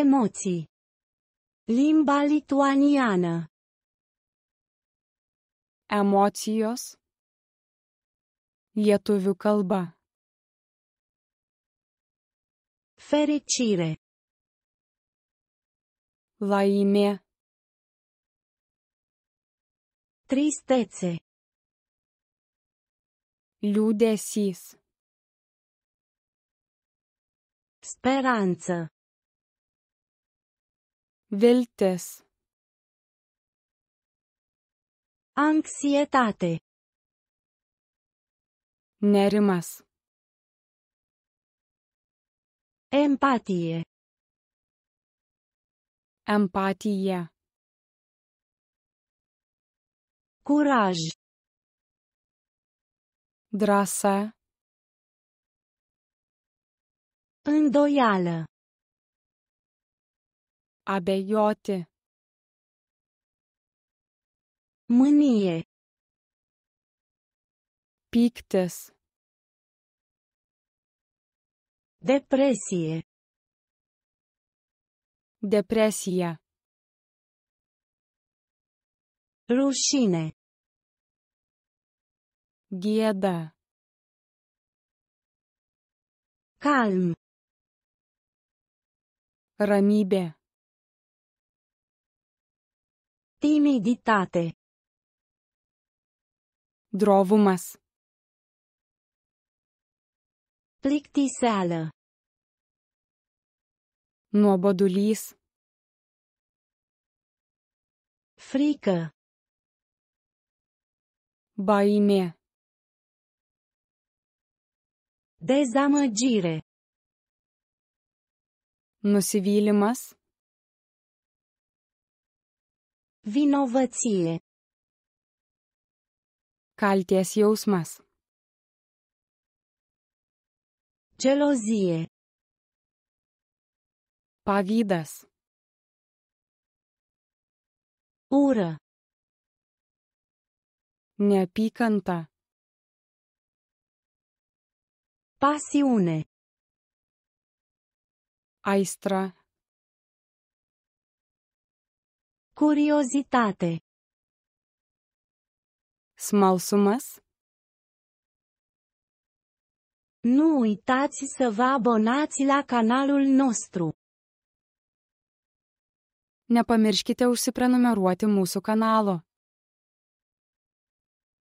Emoții. Limba lituaniană. Emocijos. Lietuvių kalba. Fericire. Laimė. Tristețe. Liūdesys. Speranță. Viltis. Anxietate. Nerimas. Empatie. Empatie. Curaj. Drasa. Îndoială. Abejoti. Mânie. Pyktis. Depresie. Depresia. Rușine. Gieda. Calm. Ramybė. Timiditate. Drovumas. Plictiseală. Nuobodulys. Frică. Baimė. Dezamăgire. Nusivylimas. Vinovăție. Kalties jausmas. Gelozie. Pavidas. Ură. neapicanta, Pasiune. Aistra Curiozitate Smalsumas Nu uitați să vă abonați la canalul nostru. Nepamirškite užsiprenumeruoti mūsų kanalo.